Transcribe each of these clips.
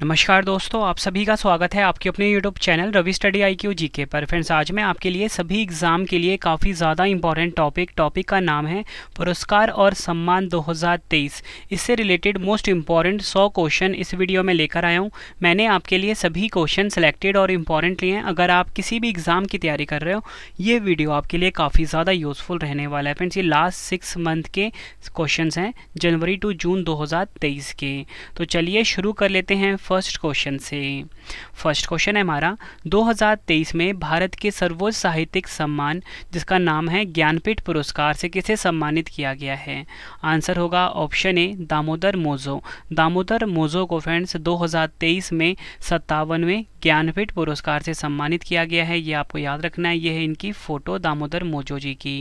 नमस्कार दोस्तों आप सभी का स्वागत है आपके अपने YouTube channel Ravi study I Q G K पर फ्रेंड्स आज मैं आपके लिए सभी एग्ज़ाम के लिए काफ़ी ज़्यादा इंपॉर्टेंट टॉपिक टॉपिक का नाम है पुरस्कार और सम्मान 2023 इससे रिलेटेड मोस्ट इम्पॉर्टेंट 100 क्वेश्चन इस वीडियो में लेकर आया हूँ मैंने आपके लिए सभी क्वेश्चन सेलेक्टेड और इम्पॉर्टेंट लिए हैं अगर आप किसी भी एग्ज़ाम की तैयारी कर रहे हो ये वीडियो आपके लिए काफ़ी ज़्यादा यूज़फुल रहने वाला है फ्रेंड्स ये लास्ट सिक्स मंथ के क्वेश्चन हैं जनवरी टू जून दो के तो चलिए शुरू कर लेते हैं फर्स्ट क्वेश्चन से फर्स्ट क्वेश्चन है हमारा 2023 में भारत के सर्वोच्च साहित्यिक सम्मान जिसका नाम है ज्ञानपीठ पुरस्कार से किसे सम्मानित किया गया है आंसर होगा ऑप्शन ए दामोदर मोजो दामोदर मोजो को फ्रेंड्स 2023 में सत्तावनवें ज्ञानपीठ पुरस्कार से सम्मानित किया गया है ये आपको याद रखना है ये है इनकी फ़ोटो दामोदर मोजो जी की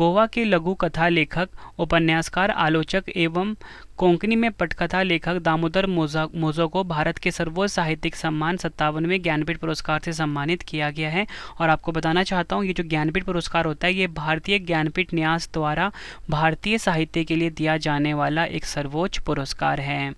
गोवा के लघु कथा लेखक उपन्यासकार आलोचक एवं कोंकणी में पटकथा लेखक दामोदर मोजा मोजो को भारत के सर्वोच्च साहित्यिक सम्मान सत्तावनवें ज्ञानपीठ पुरस्कार से सम्मानित किया गया है और आपको बताना चाहता हूँ ये जो ज्ञानपीठ पुरस्कार होता है ये भारतीय ज्ञानपीठ न्यास द्वारा भारतीय साहित्य के लिए दिया जाने वाला एक सर्वोच्च पुरस्कार है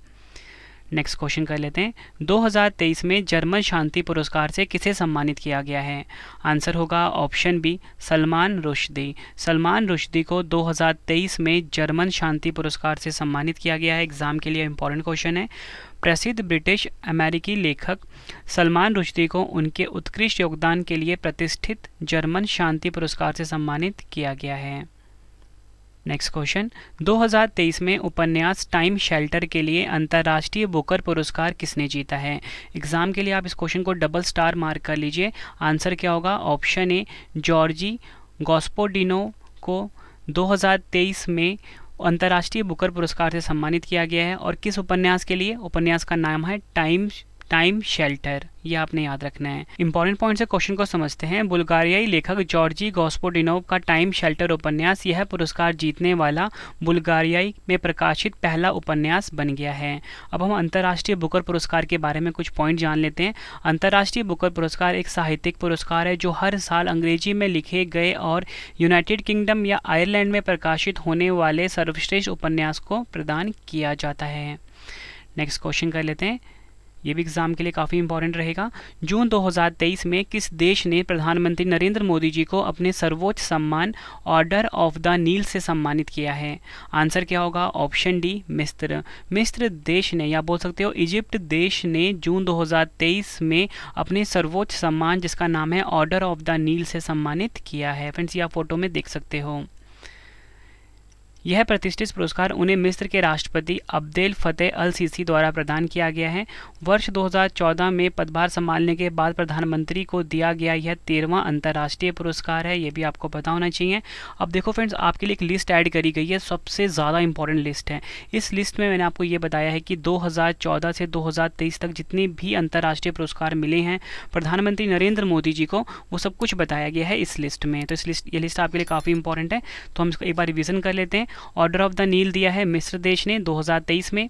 नेक्स्ट क्वेश्चन कर लेते हैं 2023 में जर्मन शांति पुरस्कार से किसे सम्मानित किया गया है आंसर होगा ऑप्शन बी सलमान रुशदी सलमान रुशदी को 2023 में जर्मन शांति पुरस्कार से सम्मानित किया गया है एग्जाम के लिए इंपॉर्टेंट क्वेश्चन है प्रसिद्ध ब्रिटिश अमेरिकी लेखक सलमान रुश्दी को उनके उत्कृष्ट योगदान के लिए प्रतिष्ठित जर्मन शांति पुरस्कार से सम्मानित किया गया है नेक्स्ट क्वेश्चन 2023 में उपन्यास टाइम शेल्टर के लिए अंतर्राष्ट्रीय बुकर पुरस्कार किसने जीता है एग्जाम के लिए आप इस क्वेश्चन को डबल स्टार मार्क कर लीजिए आंसर क्या होगा ऑप्शन ए जॉर्जी गॉस्पोडिनो को 2023 में अंतर्राष्ट्रीय बुकर पुरस्कार से सम्मानित किया गया है और किस उपन्यास के लिए उपन्यास का नाम है टाइम टाइम शेल्टर ये आपने याद रखना है इंपॉर्टेंट पॉइंट से क्वेश्चन को समझते हैं बुल्गारियाई लेखक जॉर्जी गॉस्पोडिनोव का टाइम शेल्टर उपन्यास यह पुरस्कार जीतने वाला बुल्गारियाई में प्रकाशित पहला उपन्यास बन गया है अब हम अंतर्राष्ट्रीय बुकर पुरस्कार के बारे में कुछ पॉइंट जान लेते हैं अंतर्राष्ट्रीय बुकर पुरस्कार एक साहित्यिक पुरस्कार है जो हर साल अंग्रेजी में लिखे गए और यूनाइटेड किंगडम या आयरलैंड में प्रकाशित होने वाले सर्वश्रेष्ठ उपन्यास को प्रदान किया जाता है नेक्स्ट क्वेश्चन कर लेते हैं ये भी एग्ज़ाम के लिए काफ़ी इंपॉर्टेंट रहेगा जून 2023 में किस देश ने प्रधानमंत्री नरेंद्र मोदी जी को अपने सर्वोच्च सम्मान ऑर्डर ऑफ द नील से सम्मानित किया है आंसर क्या होगा ऑप्शन डी मिस्र मिस्र देश ने या बोल सकते हो इजिप्ट देश ने जून 2023 में अपने सर्वोच्च सम्मान जिसका नाम है ऑर्डर ऑफ द नील से सम्मानित किया है फ्रेंड्स ये आप फोटो में देख सकते हो यह प्रतिष्ठित पुरस्कार उन्हें मिस्र के राष्ट्रपति अब्देल फतेह अल सीसी द्वारा प्रदान किया गया है वर्ष 2014 में पदभार संभालने के बाद प्रधानमंत्री को दिया गया यह तेरहवा अंतर्राष्ट्रीय पुरस्कार है ये भी आपको पता होना चाहिए अब देखो फ्रेंड्स आपके लिए एक लिस्ट ऐड करी गई है सबसे ज़्यादा इंपॉर्टेंट लिस्ट है इस लिस्ट में मैंने आपको ये बताया है कि दो से दो तक जितने भी अंतर्राष्ट्रीय पुरस्कार मिले हैं प्रधानमंत्री नरेंद्र मोदी जी को वो सब कुछ बताया गया है इस लिस्ट में तो इस लिस्ट ये लिस्ट आपके लिए काफ़ी इंपॉर्टेंट है तो हम इसको एक बार रिविज़न कर लेते हैं ऑर्डर ऑफ द नील दिया है मिस्र देश ने 2023 में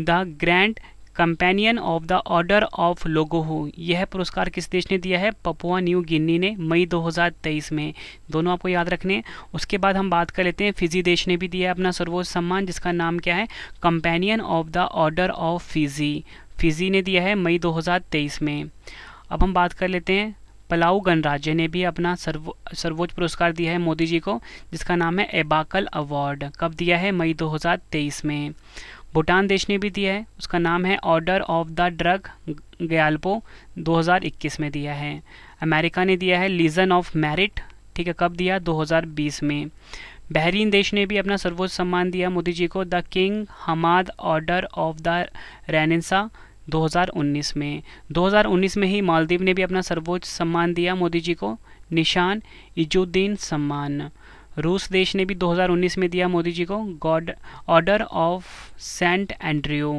the grand companion of the order of Logohu यह पुरस्कार किस देश ने दिया है पपुआ न्यू गिन्नी ने मई 2023 में दोनों आपको याद रखने उसके बाद हम बात कर लेते हैं फिजी देश ने भी दिया है अपना सर्वोच्च सम्मान जिसका नाम क्या है companion of the order of Fiji Fiji ने दिया है मई 2023 में अब हम बात कर लेते हैं पलाऊ गणराज्य ने भी अपना सर्व सर्वोच्च पुरस्कार दिया है मोदी जी को जिसका नाम है एबाकल अवार्ड कब दिया है मई 2023 में भूटान देश ने भी दिया है उसका नाम है order of the Druk Gyalpo 2021 में दिया है अमेरिका ने दिया है लीजन ऑफ मेरिट ठीक है कब दिया 2020 में बहरीन देश ने भी अपना सर्वोच्च सम्मान दिया मोदी जी को the King Hamad order of the Renaissance 2019 में 2019 में ही मालदीव ने भी अपना सर्वोच्च सम्मान दिया मोदी जी को निशान इजुद्दीन सम्मान रूस देश ने भी 2019 में दिया मोदी जी को god order of saint Andrew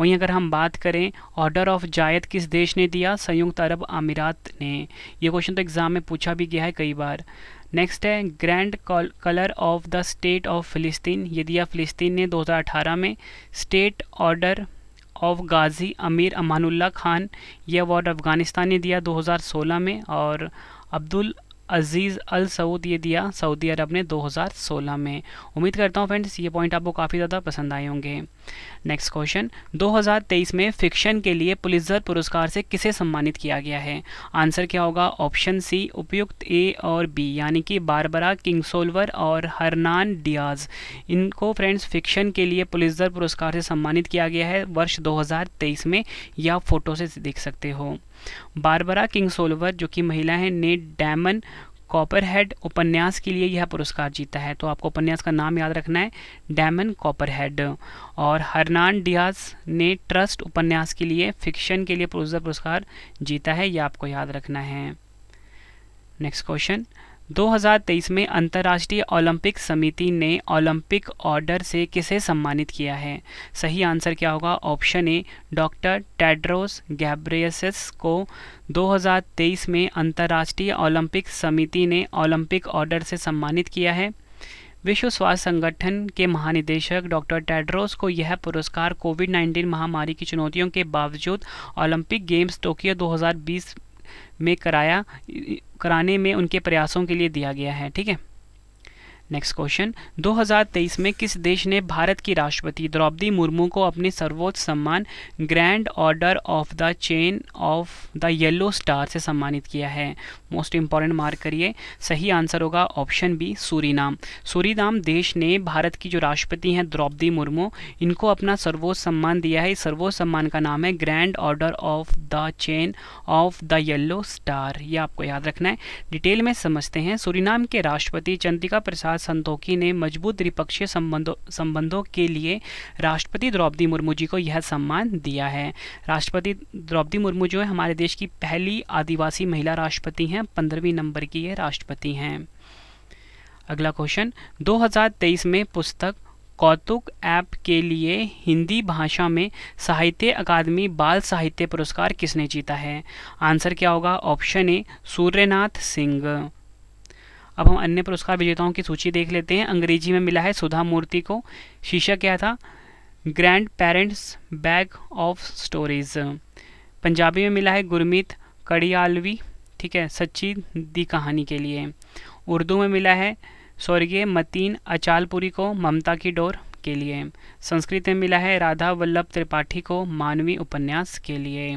वहीं अगर हम बात करें ऑर्डर ऑफ जायद किस देश ने दिया संयुक्त अरब अमीरात ने यह क्वेश्चन तो एग्ज़ाम में पूछा भी गया है कई बार नेक्स्ट है grand colour of the state of फिलिस्तीन ये दिया फिलिस्तीन ने 2018 में स्टेट ऑर्डर ऑफ गाजी अमीर अमानुल्ला खान ये अवार्ड अफ़गानिस्तान ने दिया 2016 में और अब्दुल अजीज़ अल सऊद ये दिया सऊदी अरब ने 2016 में उम्मीद करता हूँ फ्रेंड्स ये पॉइंट आपको काफ़ी ज़्यादा पसंद आए होंगे नेक्स्ट क्वेश्चन 2023 में फिक्शन के लिए पुलिसर पुरस्कार से किसे सम्मानित किया गया है आंसर क्या होगा ऑप्शन सी उपयुक्त ए और बी यानी कि बारबरा किंगसोलवर और हरनान डियाज इनको फ्रेंड्स फिक्शन के लिए पुलिसर पुरस्कार से सम्मानित किया गया है वर्ष दो में या फोटो से देख सकते हो बारबरा किंग सोलवर जो कि महिला है ने डैमन कॉपरहेड उपन्यास के लिए यह पुरस्कार जीता है तो आपको उपन्यास का नाम याद रखना है डैमन कॉपरहेड और हरनान डियाज ने ट्रस्ट उपन्यास के लिए फिक्शन के लिए पुरस्कार जीता है यह आपको याद रखना है नेक्स्ट क्वेश्चन 2023 में अंतर्राष्ट्रीय ओलंपिक समिति ने ओलंपिक ऑर्डर से किसे सम्मानित किया है सही आंसर क्या होगा option A doctor Tedros Ghebreyesus को 2023 में अंतर्राष्ट्रीय ओलंपिक समिति ने ओलंपिक ऑर्डर से सम्मानित किया है विश्व स्वास्थ्य संगठन के महानिदेशक डॉक्टर टेड्रोस को यह पुरस्कार कोविड 19 महामारी की चुनौतियों के बावजूद ओलंपिक गेम्स टोक्यो 2020 में कराया कराने में उनके प्रयासों के लिए दिया गया है ठीक है नेक्स्ट क्वेश्चन 2023 में किस देश ने भारत की राष्ट्रपति द्रौपदी मुर्मू को अपने सर्वोच्च सम्मान grand order of the chain of the yellow star से सम्मानित किया है मोस्ट इंपॉर्टेंट मार्क करिए सही आंसर होगा ऑप्शन बी सूरीनाम सूरीनाम देश ने भारत की जो राष्ट्रपति हैं द्रौपदी मुर्मू इनको अपना सर्वोच्च सम्मान दिया है सर्वोच्च सम्मान का नाम है grand order of the chain of the yellow star ये आपको याद रखना है डिटेल में समझते हैं सूरीनाम के राष्ट्रपति चंद्रिका प्रसाद संतोखी ने मजबूत द्विपक्षीय संबंधों संबंधों के लिए राष्ट्रपति द्रौपदी मुर्मू जी को यह सम्मान दिया है राष्ट्रपति द्रौपदी मुर्मू जो है हमारे देश की पहली आदिवासी महिला राष्ट्रपति हैं पंद्रहवीं नंबर की ये राष्ट्रपति हैं अगला क्वेश्चन 2023 में पुस्तक कौतुक ऐप के लिए हिंदी भाषा में साहित्य अकादमी बाल साहित्य पुरस्कार किसने जीता है आंसर क्या होगा ऑप्शन ए सूर्यनाथ सिंह अब हम अन्य पुरस्कार विजेताओं की सूची देख लेते हैं अंग्रेजी में मिला है सुधा मूर्ति को शीर्षक क्या था grandparents bag of stories Punjabi में मिला है गुरमीत कड़ियालवी ठीक है सच्ची दी कहानी के लिए उर्दू में मिला है स्वर्गीय मतीन अचालपुरी को ममता की डोर के लिए संस्कृत में मिला है राधा वल्लभ त्रिपाठी को मानवी उपन्यास के लिए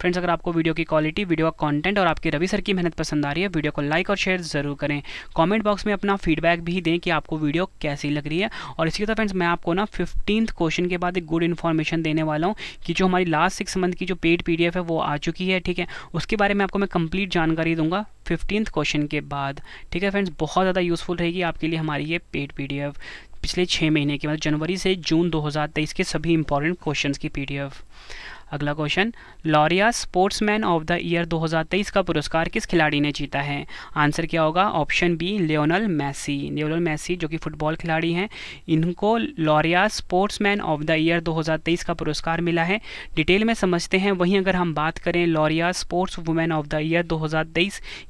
फ्रेंड्स अगर आपको वीडियो की क्वालिटी वीडियो का कॉन्टेंट और आपकी रवि सर की मेहनत पसंद आ रही है वीडियो को लाइक और शेयर ज़रूर करें कॉमेंट बॉक्स में अपना फीडबैक भी दें कि आपको वीडियो कैसी लग रही है और इसी तरह फ्रेंड्स मैं आपको ना फिफ्टीन क्वेश्चन के बाद एक गुड इन्फॉर्मेशन देने वाला हूँ कि जो हमारी लास्ट सिक्स मंथ की जो पेड पी है वो आ चुकी है ठीक है उसके बारे में आपको मैं कंप्लीट जानकारी दूंगा फिफ्टीन क्वेश्चन के बाद ठीक है फ्रेंड्स बहुत ज़्यादा यूज़फुल रहेगी आपके लिए हमारी ये पेड पी पिछले छः महीने के मतलब जनवरी से जून 2023 के सभी इंपॉर्टेंट क्वेश्चंस की पीडीएफ अगला question Laureus sportsman of the year 2023 का पुरस्कार किस खिलाड़ी ने जीता है आंसर क्या होगा option B Lionel Messi Lionel Messi जो कि फुटबॉल खिलाड़ी हैं इनको Laureus sportsman of the year 2023 का पुरस्कार मिला है डिटेल में समझते हैं वहीं अगर हम बात करें Laureus sports women of the year दो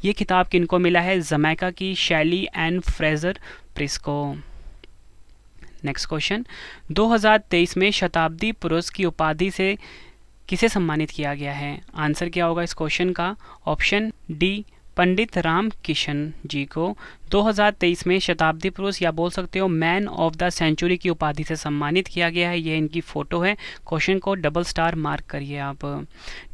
ये किताब किनको मिला है जमैका की Shelly Ann Fraser Pryce next question 2023 में शताब्दी पुरुष की उपाधि से किसे सम्मानित किया गया है आंसर क्या होगा इस क्वेश्चन का ऑप्शन डी पंडित राम किशन जी को 2023 में शताब्दी पुरुष या बोल सकते हो मैन ऑफ द सेंचुरी की उपाधि से सम्मानित किया गया है ये इनकी फ़ोटो है क्वेश्चन को डबल स्टार मार्क करिए आप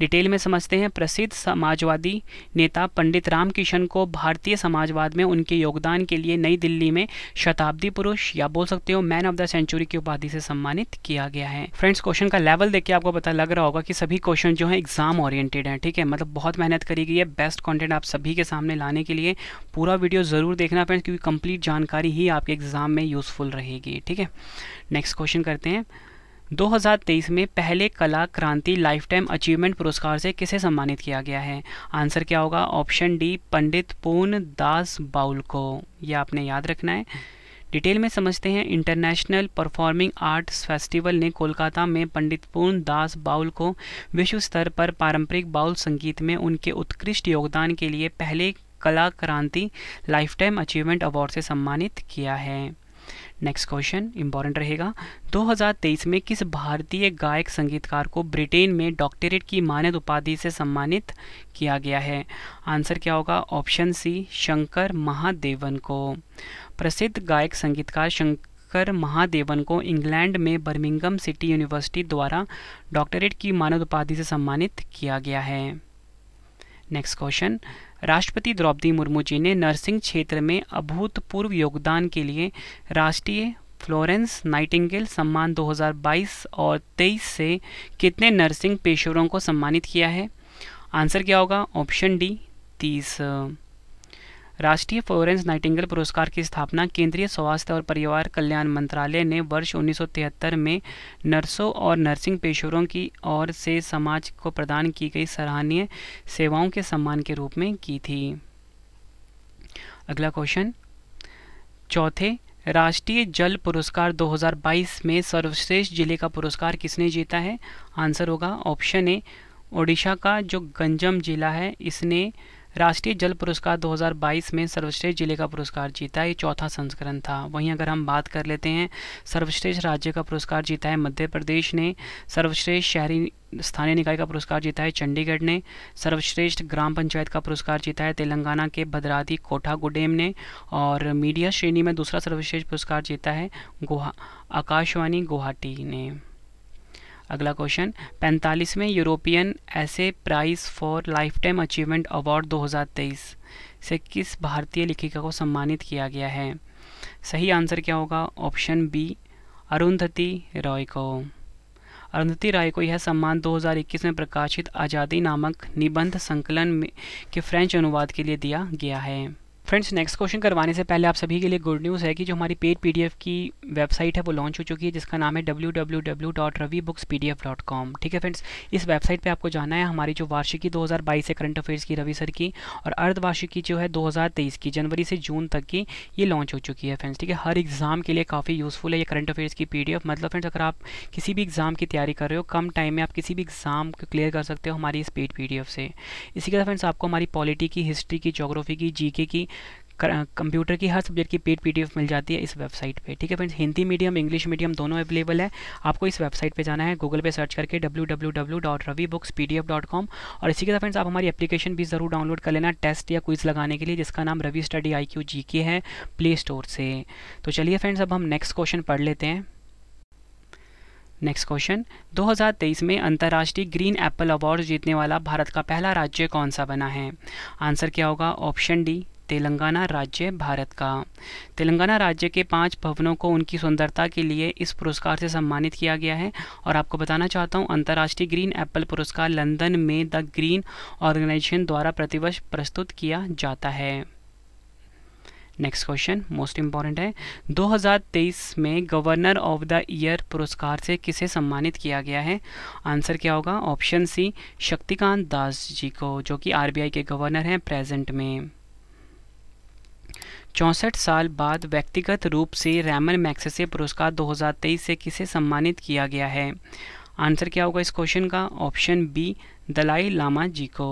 डिटेल में समझते हैं प्रसिद्ध समाजवादी नेता पंडित रामकिशन को भारतीय समाजवाद में उनके योगदान के लिए नई दिल्ली में शताब्दी पुरुष या बोल सकते हो मैन ऑफ द सेंचुरी की उपाधि से सम्मानित किया गया है फ्रेंड्स क्वेश्चन का लेवल देख के आपको पता लग रहा होगा कि सभी क्वेश्चन जो है एग्जाम ओरिएंटेड है ठीक है मतलब बहुत मेहनत करी गई है बेस्ट कॉन्टेंट आप सभी के सामने लाने के लिए पूरा वीडियो जरूर देख देखना फ्रेंड्स क्योंकि कंप्लीट जानकारी ही आपके एग्ज़ाम में यूज़फुल रहेगी ठीक है नेक्स्ट क्वेश्चन करते हैं 2023 में पहले कला क्रांति लाइफ टाइम अचीवमेंट पुरस्कार से किसे सम्मानित किया गया है आंसर क्या होगा ऑप्शन डी पंडित पूर्ण दास बाउल को ये आपने याद रखना है डिटेल में समझते हैं इंटरनेशनल परफॉर्मिंग आर्ट्स फेस्टिवल ने कोलकाता में पंडित पूर्ण दास बाउल को विश्व स्तर पर पारंपरिक बाउल संगीत में उनके उत्कृष्ट योगदान के लिए पहले कला क्रांति लाइफ टाइम अचीवमेंट अवार्ड से सम्मानित किया है नेक्स्ट क्वेश्चन इंपॉर्टेंट रहेगा 2023 में किस भारतीय गायक संगीतकार को ब्रिटेन में डॉक्टरेट की मान्यत उपाधि से सम्मानित किया गया है आंसर क्या होगा ऑप्शन सी शंकर महादेवन को प्रसिद्ध गायक संगीतकार शंकर शंकर महादेवन को इंग्लैंड में बर्मिंगम सिटी यूनिवर्सिटी द्वारा डॉक्टरेट की मानद उपाधि से सम्मानित किया गया है नेक्स्ट क्वेश्चन राष्ट्रपति द्रौपदी मुर्मू जी ने नर्सिंग क्षेत्र में अभूतपूर्व योगदान के लिए राष्ट्रीय फ्लोरेंस नाइटिंगेल सम्मान 2022 और 23 से कितने नर्सिंग पेशेवरों को सम्मानित किया है आंसर क्या होगा ऑप्शन डी तीस राष्ट्रीय फ्लोरेंस नाइटिंगल पुरस्कार की स्थापना केंद्रीय स्वास्थ्य और परिवार कल्याण मंत्रालय ने वर्ष 1973 में नर्सों और नर्सिंग पेशेवरों की ओर से समाज को प्रदान की गई सराहनीय सेवाओं के सम्मान के रूप में की थी अगला क्वेश्चन चौथे राष्ट्रीय जल पुरस्कार 2022 में सर्वश्रेष्ठ जिले का पुरस्कार किसने जीता है आंसर होगा ऑप्शन ए ओडिशा का जो गंजम जिला है इसने राष्ट्रीय जल पुरस्कार 2022 में सर्वश्रेष्ठ जिले का पुरस्कार जीता ये चौथा संस्करण था वहीं अगर हम बात कर लेते हैं सर्वश्रेष्ठ राज्य का पुरस्कार जीता है मध्य प्रदेश ने सर्वश्रेष्ठ शहरी स्थानीय निकाय का पुरस्कार जीता है चंडीगढ़ ने सर्वश्रेष्ठ ग्राम पंचायत का पुरस्कार जीता है तेलंगाना के भद्रादी कोठा गुडेम ने और मीडिया श्रेणी में दूसरा सर्वश्रेष्ठ पुरस्कार जीता है गोहा आकाशवाणी गुवाहाटी ने अगला क्वेश्चन पैंतालीसवें European essay prize for lifetime achievement award 2023 से किस भारतीय लेखिका को सम्मानित किया गया है सही आंसर क्या होगा ऑप्शन बी अरुंधति रॉय को अरुंधति राय को यह सम्मान 2021 में प्रकाशित आज़ादी नामक निबंध संकलन में के फ्रेंच अनुवाद के लिए दिया गया है फ्रेंड्स नेक्स्ट क्वेश्चन करवाने से पहले आप सभी के लिए गुड न्यूज़ है कि जो हमारी पेड पीडीएफ की वेबसाइट है वो लॉन्च हो चुकी है जिसका नाम है www.ravibooks.pdf.com ठीक है फ्रेंड्स इस वेबसाइट पे आपको जाना है हमारी जो वार्षिकी 2022 है करंट अफेयर्स की रवि सर की और अर्धवार्षिकी जो है 2023 की जनवरी से जून तक की ये लॉन्च हो चुकी है फ्रेंड्स ठीक है हर एग्ज़ाम के लिए काफ़ी यूज़फुल है ये करंट अफेयर्स की पी मतलब फ्रेंड्स अगर आप किसी भी एग्ज़ाम की तैयारी कर रहे हो कम टाइम में आप किसी भी एग्ज़ाम को क्लियर कर सकते हो हमारी इस पेड पी से इसी के साथ फ्रेंड्स आपको हमारी पॉलिटी की हिस्ट्री की जोग्राफी की जी की कंप्यूटर की हर सब्जेक्ट की पेड पीडीएफ मिल जाती है इस वेबसाइट पे ठीक है friends Hindi medium English medium दोनों अवेलेबल है आपको इस वेबसाइट पे जाना है गूगल पे सर्च करके कॉम और इसी के साथ फ्रेंड्स आप हमारी एप्लीकेशन भी ज़रूर डाउनलोड कर लेना टेस्ट या क्विज लगाने के लिए जिसका नाम Ravi study I Q G K है प्ले स्टोर से तो चलिए फ्रेंड्स अब हम नेक्स्ट क्वेश्चन पढ़ लेते हैं नेक्स्ट क्वेश्चन 2023 में अंतर्राष्ट्रीय ग्रीन एप्पल अवार्ड जीतने वाला भारत का पहला राज्य कौन सा बना है आंसर क्या होगा ऑप्शन डी तेलंगाना राज्य भारत का तेलंगाना राज्य के पांच भवनों को उनकी सुंदरता के लिए इस पुरस्कार से सम्मानित किया गया है और आपको बताना चाहता हूं अंतर्राष्ट्रीय ग्रीन एप्पल पुरस्कार लंदन में द ग्रीन ऑर्गेनाइजेशन द्वारा प्रतिवर्ष प्रस्तुत किया जाता है नेक्स्ट क्वेश्चन मोस्ट इम्पॉर्टेंट है 2023 में गवर्नर ऑफ द ईयर पुरस्कार से किसे सम्मानित किया गया है आंसर क्या होगा ऑप्शन सी शक्तिकांत दास जी को जो कि आरबीआई के गवर्नर हैं प्रेजेंट में चौंसठ साल बाद व्यक्तिगत रूप से रैमन मैक्सेसे पुरस्कार 2023 से किसे सम्मानित किया गया है आंसर क्या होगा इस क्वेश्चन का option B Dalai Lama ji को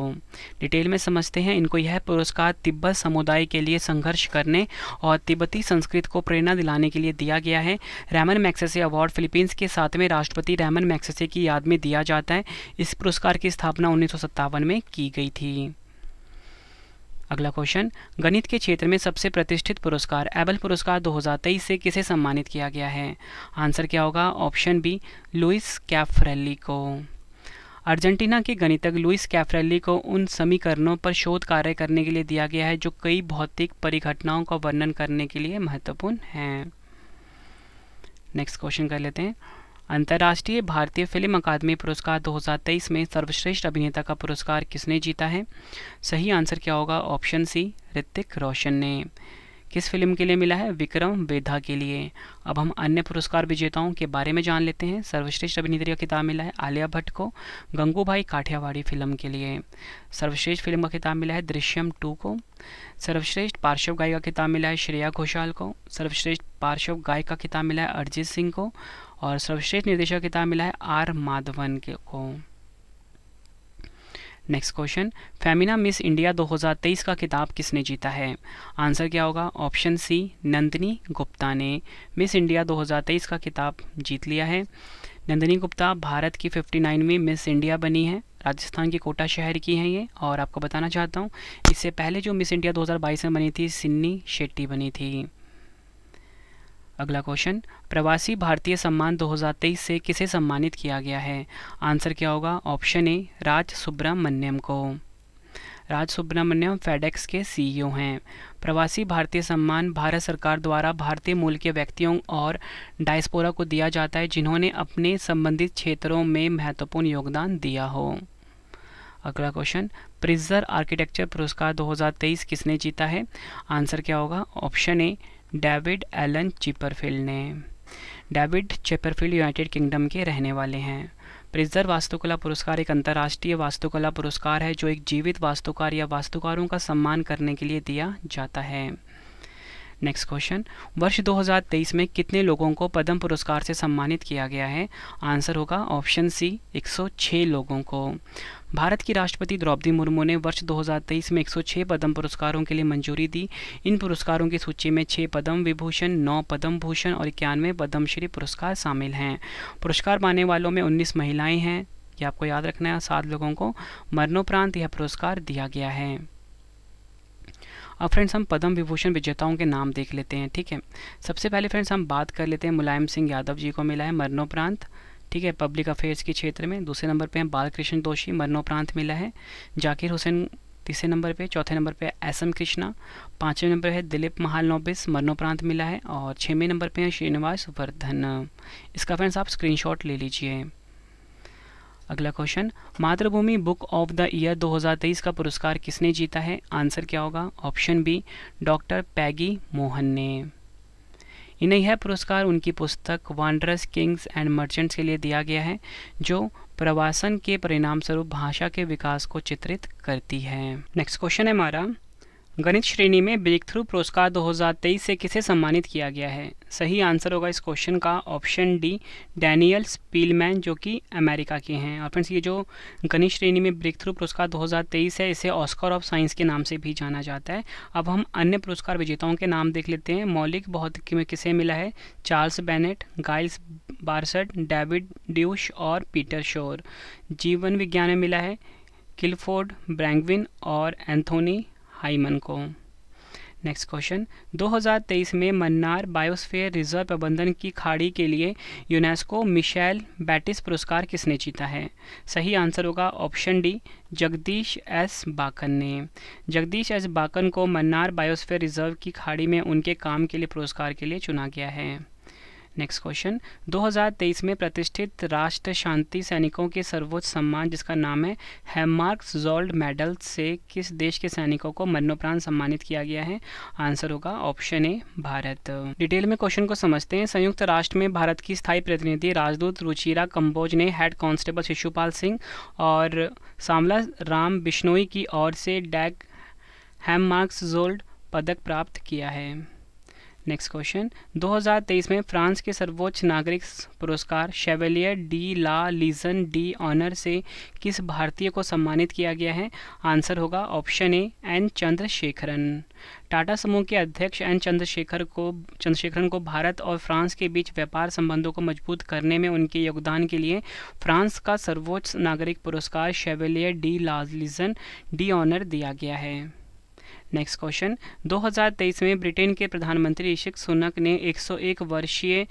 डिटेल में समझते हैं इनको यह पुरस्कार तिब्बत समुदाय के लिए संघर्ष करने और तिब्बती संस्कृत को प्रेरणा दिलाने के लिए दिया गया है रैमन मैक्सेसे अवार्ड फिलीपींस के सातवें राष्ट्रपति रैमन मैक्सेसे की याद में दिया जाता है इस पुरस्कार की स्थापना उन्नीस में की गई थी अगला क्वेश्चन गणित के क्षेत्र में सबसे प्रतिष्ठित पुरस्कार एबल पुरस्कार 2023 से किसे सम्मानित किया गया है आंसर क्या होगा ऑप्शन बी लुइस कैफ्रेली को अर्जेंटीना के गणितज्ञ लुइस कैफ्रेली को उन समीकरणों पर शोध कार्य करने के लिए दिया गया है जो कई भौतिक परिघटनाओं का वर्णन करने के लिए महत्वपूर्ण हैं नेक्स्ट क्वेश्चन कर लेते हैं अंतर्राष्ट्रीय भारतीय फिल्म अकादमी पुरस्कार 2023 में सर्वश्रेष्ठ अभिनेता का पुरस्कार किसने जीता है सही आंसर क्या होगा ऑप्शन सी ऋतिक रोशन ने किस फिल्म के लिए मिला है विक्रम वेधा के लिए अब हम अन्य पुरस्कार विजेताओं के बारे में जान लेते हैं सर्वश्रेष्ठ अभिनेत्री का किताब मिला है आलिया भट्ट को गंगूभाई काठियावाड़ी फिल्म के लिए सर्वश्रेष्ठ फिल्म का खिताब मिला है दृश्यम टू को सर्वश्रेष्ठ पार्श्व गायिका किताब खिताब मिला है श्रेया घोषाल को सर्वश्रेष्ठ पार्श्व गायिका का खिताब मिला है अरिजीत सिंह को और सर्वश्रेष्ठ निर्देशक किताब मिला है आर माधवन के को next question Femina Miss India 2023 का किताब किसने जीता है आंसर क्या होगा ऑप्शन सी नंदनी गुप्ता ने मिस इंडिया 2023 का किताब जीत लिया है नंदनी गुप्ता भारत की 59वीं मिस इंडिया बनी है राजस्थान के कोटा शहर की हैं ये और आपको बताना चाहता हूँ इससे पहले जो मिस इंडिया 2022 में बनी थी सिन्नी शेट्टी बनी थी अगला क्वेश्चन प्रवासी भारतीय सम्मान 2023 से किसे सम्मानित किया गया है आंसर क्या होगा ऑप्शन ए राज सुब्रमण्यम को राज सुब्रमण्यम फेडेक्स के सीईओ e हैं प्रवासी भारतीय सम्मान भारत सरकार द्वारा भारतीय मूल के व्यक्तियों और डायस्पोरा को दिया जाता है जिन्होंने अपने संबंधित क्षेत्रों में महत्वपूर्ण योगदान दिया हो अगला क्वेश्चन प्रिजर आर्किटेक्चर पुरस्कार 2023 किसने जीता है आंसर क्या होगा option A David Alan Chipperfield ने डेविड चिपरफील्ड यूनाइटेड किंगडम के रहने वाले हैं प्रिजर वास्तुकला पुरस्कार एक अंतर्राष्ट्रीय वास्तुकला पुरस्कार है जो एक जीवित वास्तुकार या वास्तुकारों का सम्मान करने के लिए दिया जाता है नेक्स्ट क्वेश्चन वर्ष 2023 में कितने लोगों को पद्म पुरस्कार से सम्मानित किया गया है आंसर होगा ऑप्शन सी 106 लोगों को भारत की राष्ट्रपति द्रौपदी मुर्मू ने वर्ष 2023 में 106 पद्म पुरस्कारों के लिए मंजूरी दी इन पुरस्कारों की सूची में 6 पद्म विभूषण 9 पद्म भूषण और इक्यानवे पद्मश्री पुरस्कार शामिल हैं पुरस्कार पाने वालों में उन्नीस महिलाएं हैं यह आपको याद रखना है सात लोगों को मरणोपरांत यह पुरस्कार दिया गया है अब फ्रेंड्स हम पद्म विभूषण विजेताओं के नाम देख लेते हैं ठीक है सबसे पहले फ्रेंड्स हम बात कर लेते हैं मुलायम सिंह यादव जी को मिला है मरणोपरांत ठीक है पब्लिक अफेयर्स के क्षेत्र में दूसरे नंबर पर हम बालकृष्ण दोषी मरणोपरांत मिला है जाकिर हुसैन तीसरे नंबर पे चौथे नंबर पे एस एम कृष्णा पाँचवें नंबर है दिलीप महाल नोबिस मरणोपरांत मिला है और छवें नंबर पे है श्रीनिवास वर्धन इसका फ्रेंड्स आप स्क्रीनशॉट ले लीजिए अगला क्वेश्चन मातृभूमि बुक ऑफ द ईयर 2023 का पुरस्कार किसने जीता है आंसर क्या होगा option B doctor Peggy Mohan ने इन्हें यह पुरस्कार उनकी पुस्तक वांडरस किंग्स एंड मर्चेंट्स के लिए दिया गया है जो प्रवासन के परिणाम स्वरूप भाषा के विकास को चित्रित करती है नेक्स्ट क्वेश्चन है हमारा गणित श्रेणी में ब्रेक थ्रू पुरस्कार 2023 से किसे सम्मानित किया गया है सही आंसर होगा इस क्वेश्चन का ऑप्शन डी डैनियल स्पीलमैन जो कि अमेरिका के हैं और फ्रेंड्स ये जो गणित श्रेणी में ब्रेक थ्रू पुरस्कार 2023 है इसे ऑस्कर ऑफ साइंस के नाम से भी जाना जाता है अब हम अन्य पुरस्कार विजेताओं के नाम देख लेते हैं मौलिक भौतिकी में किसे मिला है Charles Bennett Gilles Brassard David Deutsch और पीटर शोर जीवन विज्ञान में मिला है किलफोर्ड ब्रैंगविन और एंथोनी हाईमन को नेक्स्ट क्वेश्चन 2023 में मन्नार बायोस्फीयर रिजर्व प्रबंधन की खाड़ी के लिए यूनेस्को मिशेल बैटिस पुरस्कार किसने जीता है सही आंसर होगा option D Jagdish S Bakan ने जगदीश एस बाकन को मन्नार बायोस्फीयर रिजर्व की खाड़ी में उनके काम के लिए पुरस्कार के लिए चुना गया है नेक्स्ट क्वेश्चन 2023 में प्रतिष्ठित राष्ट्र शांति सैनिकों के सर्वोच्च सम्मान जिसका नाम है हेमार्क्स जोल्ड मेडल से किस देश के सैनिकों को मरणोपरांत सम्मानित किया गया है आंसर होगा ऑप्शन ए भारत डिटेल में क्वेश्चन को समझते हैं संयुक्त राष्ट्र में भारत की स्थायी प्रतिनिधि राजदूत रुचिरा कंबोज ने हेड कांस्टेबल शिशुपाल सिंह और सामला राम बिश्नोई की ओर से डैग हेमार्क्स जोल्ड पदक प्राप्त किया है नेक्स्ट क्वेश्चन 2023 में फ्रांस के सर्वोच्च नागरिक पुरस्कार Chevalier de la Legion de Honneur से किस भारतीय को सम्मानित किया गया है आंसर होगा option A N Chandrasekaran Tata समूह के अध्यक्ष एन चंद्रशेखर को चंद्रशेखरन को भारत और फ्रांस के बीच व्यापार संबंधों को मजबूत करने में उनके योगदान के लिए फ्रांस का सर्वोच्च नागरिक पुरस्कार Chevalier de la Legion de Honneur दिया गया है नेक्स्ट क्वेश्चन 2023 में ब्रिटेन के प्रधानमंत्री ऋषिक सुनक ने 101 वर्षीय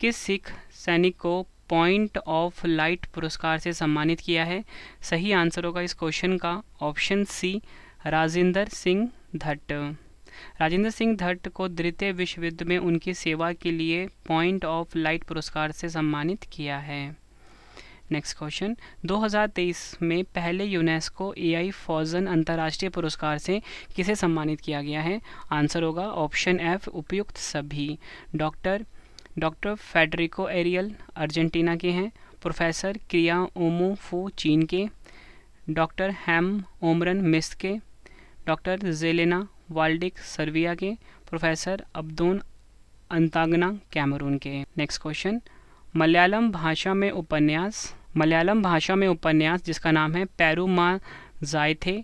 किस सिख सैनिक को पॉइंट ऑफ लाइट पुरस्कार से सम्मानित किया है सही आंसर होगा इस क्वेश्चन का ऑप्शन सी राजेंद्र सिंह धट्ट राजेंद्र सिंह धट्ट को द्वितीय विश्व युद्ध में उनकी सेवा के लिए पॉइंट ऑफ लाइट पुरस्कार से सम्मानित किया है नेक्स्ट क्वेश्चन 2023 में पहले यूनेस्को एआई फौजन अंतर्राष्ट्रीय पुरस्कार से किसे सम्मानित किया गया है आंसर होगा ऑप्शन एफ उपयुक्त सभी doctor doctor Federico Ariel Argentina के हैं प्रोफेसर क्रिया ओमोफो चीन के डॉक्टर हैम ओमरन मिस के डॉक्टर जेलेना वाल्डिक सर्विया के प्रोफेसर अब्दोन अंतागना कैमरून के नेक्स्ट क्वेश्चन मलयालम भाषा में उपन्यास मलयालम भाषा में उपन्यास जिसका नाम है पैरुमा जायथे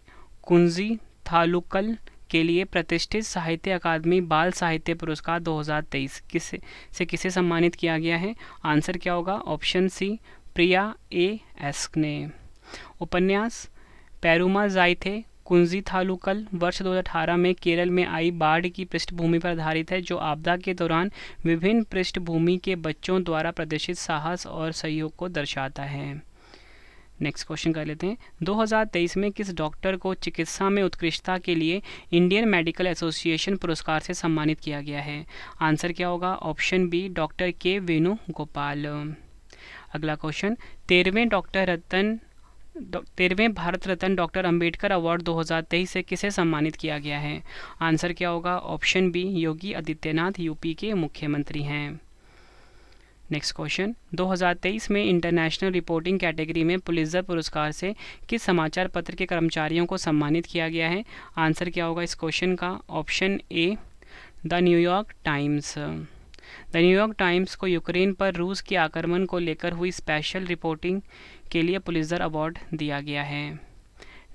कुंजी थालुकल के लिए प्रतिष्ठित साहित्य अकादमी बाल साहित्य पुरस्कार 2023 किसे से किसे सम्मानित किया गया है आंसर क्या होगा ऑप्शन सी प्रिया ए एस्क ने उपन्यास पैरुमा जायथे कुंजी थालुकल वर्ष 2018 में केरल में आई बाढ़ की पृष्ठभूमि पर आधारित है जो आपदा के दौरान विभिन्न पृष्ठभूमि के बच्चों द्वारा प्रदर्शित साहस और सहयोग को दर्शाता है नेक्स्ट क्वेश्चन कर लेते हैं 2023 में किस डॉक्टर को चिकित्सा में उत्कृष्टता के लिए इंडियन मेडिकल एसोसिएशन पुरस्कार से सम्मानित किया गया है आंसर क्या होगा ऑप्शन बी डॉक्टर के वेणु गोपाल अगला क्वेश्चन तेरहवें डॉक्टर रतन तेरहवें भारत रत्न डॉक्टर अंबेडकर अवार्ड 2023 से किसे सम्मानित किया गया है आंसर क्या होगा option B Yogi Adityanath UP के मुख्यमंत्री हैं नेक्स्ट क्वेश्चन 2023 में इंटरनेशनल रिपोर्टिंग कैटेगरी में पुलिसजर पुरस्कार से किस समाचार पत्र के कर्मचारियों को सम्मानित किया गया है आंसर क्या होगा इस क्वेश्चन का option A the New York Times the New York Times को यूक्रेन पर रूस के आक्रमण को लेकर हुई स्पेशल रिपोर्टिंग के लिए पुलिसर अवार्ड दिया गया है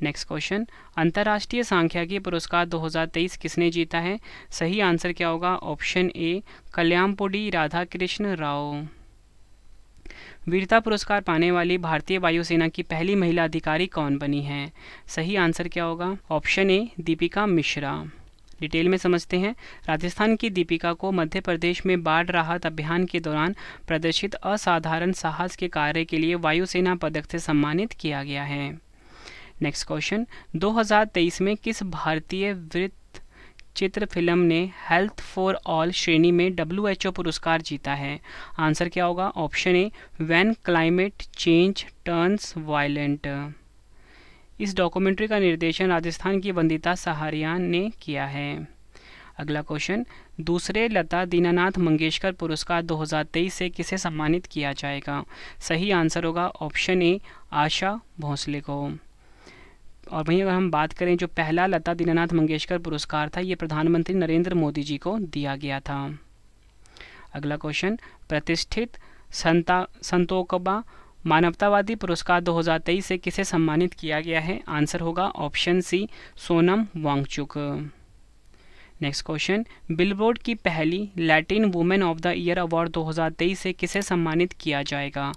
नेक्स्ट क्वेश्चन अंतर्राष्ट्रीय सांख्यिकी पुरस्कार 2023 किसने जीता है सही आंसर क्या होगा ऑप्शन ए कल्याणपुडी राधा कृष्ण राव वीरता पुरस्कार पाने वाली भारतीय वायुसेना की पहली महिला अधिकारी कौन बनी है सही आंसर क्या होगा option A Deepika Mishra detail में समझते हैं राजस्थान की दीपिका को मध्य प्रदेश में बाढ़ राहत अभियान के दौरान प्रदर्शित असाधारण साहस के कार्य के लिए वायुसेना पदक से सम्मानित किया गया है नेक्स्ट क्वेश्चन 2023 में किस भारतीय वृत्त चित्र फिल्म ने हेल्थ फॉर ऑल श्रेणी में डब्ल्यू पुरस्कार जीता है आंसर क्या होगा option A when climate change turns violent इस डॉक्यूमेंट्री का निर्देशन राजस्थान की वंदिता सहारियान ने किया है अगला क्वेश्चन दूसरे लता दीनानाथ मंगेशकर पुरस्कार 2023 से किसे सम्मानित किया जाएगा सही आंसर होगा ऑप्शन ए आशा भोसले को और वहीं अगर हम बात करें जो पहला लता दीनानाथ मंगेशकर पुरस्कार था ये प्रधानमंत्री नरेंद्र मोदी जी को दिया गया था अगला क्वेश्चन प्रतिष्ठित संता संतोकबा मानवतावादी पुरस्कार 2023 से किसे सम्मानित किया गया है आंसर होगा option C Sonam Wangchuk next question billboard की पहली Latin women of the year award 2023 से किसे सम्मानित किया जाएगा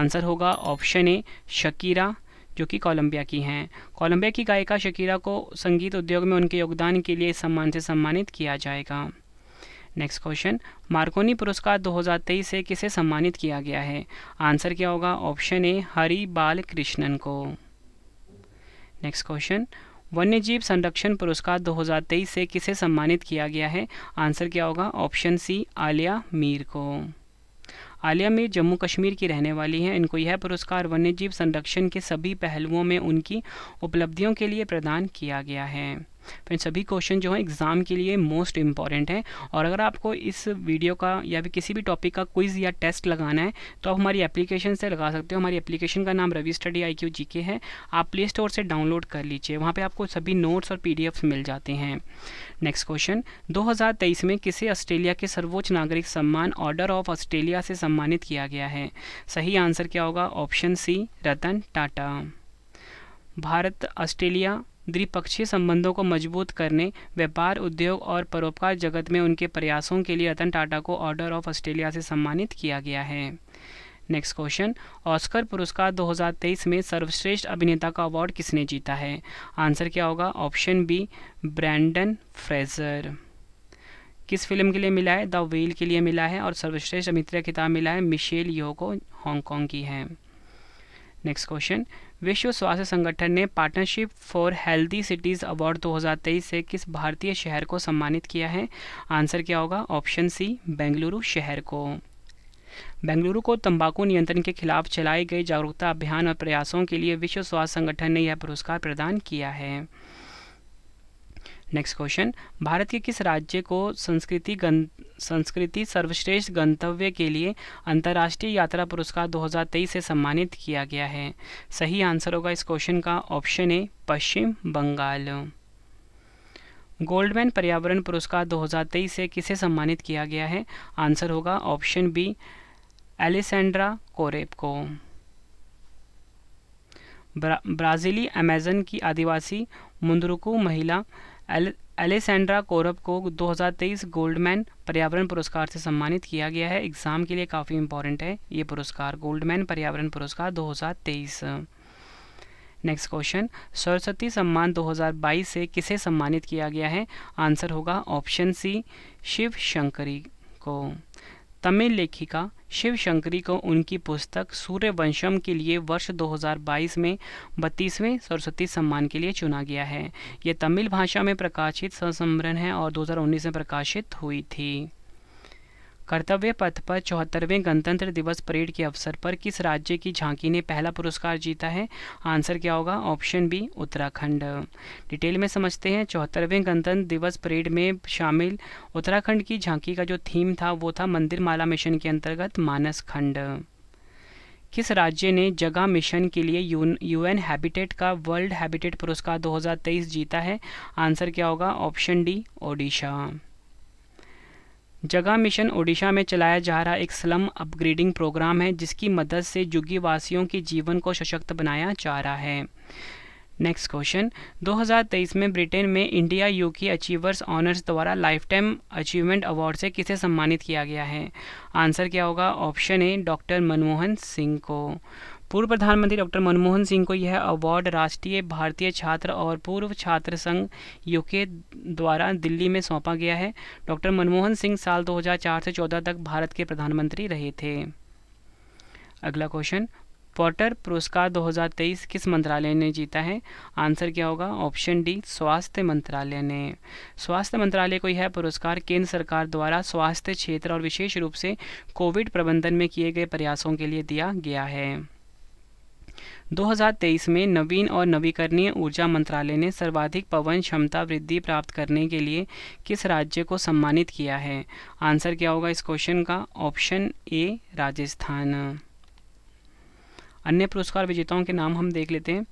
आंसर होगा ऑप्शन ए शकीरा जो कि कोलंबिया की हैं कोलंबिया की गायिका शकीरा को संगीत उद्योग में उनके योगदान के लिए इस सम्मान से सम्मानित किया जाएगा नेक्स्ट क्वेश्चन मार्कोनी पुरस्कार 2023 से किसे सम्मानित किया गया है आंसर क्या होगा ऑप्शन ए हरि बाल कृष्णन को नेक्स्ट क्वेश्चन वन्यजीव संरक्षण पुरस्कार 2023 से किसे सम्मानित किया गया है आंसर क्या होगा ऑप्शन सी आलिया मीर को आलिया मीर जम्मू कश्मीर की रहने वाली हैं इनको यह पुरस्कार वन्यजीव संरक्षण के सभी पहलुओं में उनकी उपलब्धियों के लिए प्रदान किया गया है फ्रेंड सभी क्वेश्चन जो है एग्ज़ाम के लिए मोस्ट इंपॉर्टेंट है और अगर आपको इस वीडियो का या फिर किसी भी टॉपिक का क्विज़ या टेस्ट लगाना है तो आप हमारी एप्लीकेशन से लगा सकते हो हमारी एप्लीकेशन का नाम Ravi study I Q G K है आप प्ले स्टोर से डाउनलोड कर लीजिए वहाँ पर आपको सभी नोट्स और पी मिल जाते हैं नेक्स्ट क्वेश्चन दो में किसे ऑस्ट्रेलिया के सर्वोच्च नागरिक सम्मान ऑर्डर ऑफ ऑस्ट्रेलिया से सम्मानित किया गया है सही आंसर क्या होगा option C Ratan Tata Bharat Australia द्विपक्षीय संबंधों को मजबूत करने व्यापार उद्योग और परोपकार जगत में उनके प्रयासों के लिए रतन टाटा को ऑर्डर ऑफ ऑस्ट्रेलिया से सम्मानित किया गया है नेक्स्ट क्वेश्चन ऑस्कर पुरस्कार 2023 में सर्वश्रेष्ठ अभिनेता का अवार्ड किसने जीता है आंसर क्या होगा ऑप्शन बी ब्रैंडन फ्रेजर किस फिल्म के लिए मिला है द व्हील के लिए मिला है और सर्वश्रेष्ठ अभिनेत्री किताब मिला है मिशेल यो को हांगकॉन्ग की है नेक्स्ट क्वेश्चन विश्व स्वास्थ्य संगठन ने partnership for healthy cities award 2023 से किस भारतीय शहर को सम्मानित किया है आंसर क्या होगा ऑप्शन सी बेंगलुरु शहर को बेंगलुरु को तंबाकू नियंत्रण के खिलाफ चलाए गए जागरूकता अभियान और प्रयासों के लिए विश्व स्वास्थ्य संगठन ने यह पुरस्कार प्रदान किया है नेक्स्ट क्वेश्चन भारत के किस राज्य को संस्कृति गं संस्कृति सर्वश्रेष्ठ गंतव्य के लिए अंतर्राष्ट्रीय यात्रा पुरस्कार 2023 से सम्मानित किया गया है सही आंसर होगा इस क्वेश्चन का option A Paschim Bengal Goldman पर्यावरण पुरस्कार 2023 से किसे सम्मानित किया गया है आंसर होगा ऑप्शन बी एलिसेंड्रा कोरेप को ब्रा, ब्राज़ीली अमेजन की आदिवासी मुंदरुकू महिला एलेसेंड्रा कोरब को 2023 गोल्डमैन पर्यावरण पुरस्कार से सम्मानित किया गया है एग्ज़ाम के लिए काफ़ी इंपॉर्टेंट है ये पुरस्कार गोल्डमैन पर्यावरण पुरस्कार 2023 नेक्स्ट क्वेश्चन सरस्वती सम्मान 2022 से किसे सम्मानित किया गया है आंसर होगा ऑप्शन सी शिव शंकरी को तमिल लेखिका शिव शंकरी को उनकी पुस्तक सूर्यवंशम के लिए वर्ष 2022 में बत्तीसवें सरस्वती सम्मान के लिए चुना गया है ये तमिल भाषा में प्रकाशित संस्मरण है और 2019 में प्रकाशित हुई थी कर्तव्य पथ पर चौहत्तरवें गणतंत्र दिवस परेड के अवसर पर किस राज्य की झांकी ने पहला पुरस्कार जीता है आंसर क्या होगा ऑप्शन बी उत्तराखंड डिटेल में समझते हैं चौहत्तरवें गणतंत्र दिवस परेड में शामिल उत्तराखंड की झांकी का जो थीम था वो था मंदिर माला मिशन के अंतर्गत मानस खंड किस राज्य ने जगह मिशन के लिए यूएन हैबिटेट का वर्ल्ड हैबिटेट पुरस्कार 2023 जीता है आंसर क्या होगा ऑप्शन डी ओडिशा जगह मिशन ओडिशा में चलाया जा रहा एक स्लम अपग्रेडिंग प्रोग्राम है जिसकी मदद से जुगी वासियों के जीवन को सशक्त बनाया जा रहा है नेक्स्ट क्वेश्चन 2023 में ब्रिटेन में इंडिया यूकी अचीवर्स ऑनर्स द्वारा लाइफ टाइम अचीवमेंट अवार्ड से किसे सम्मानित किया गया है आंसर क्या होगा option A doctor Manmohan Singh को पूर्व प्रधानमंत्री डॉक्टर मनमोहन सिंह को यह अवार्ड राष्ट्रीय भारतीय छात्र और पूर्व छात्र संघ यूके द्वारा दिल्ली में सौंपा गया है डॉक्टर मनमोहन सिंह साल 2004 से 14 तक भारत के प्रधानमंत्री रहे थे अगला क्वेश्चन पॉटर पुरस्कार 2023 किस मंत्रालय ने जीता है आंसर क्या होगा ऑप्शन डी स्वास्थ्य मंत्रालय ने स्वास्थ्य मंत्रालय को यह पुरस्कार केंद्र सरकार द्वारा स्वास्थ्य क्षेत्र और विशेष रूप से कोविड प्रबंधन में किए गए प्रयासों के लिए दिया गया है 2023 में नवीन और नवीकरणीय ऊर्जा मंत्रालय ने सर्वाधिक पवन क्षमता वृद्धि प्राप्त करने के लिए किस राज्य को सम्मानित किया है आंसर क्या होगा इस क्वेश्चन का ऑप्शन ए राजस्थान अन्य पुरस्कार विजेताओं के नाम हम देख लेते हैं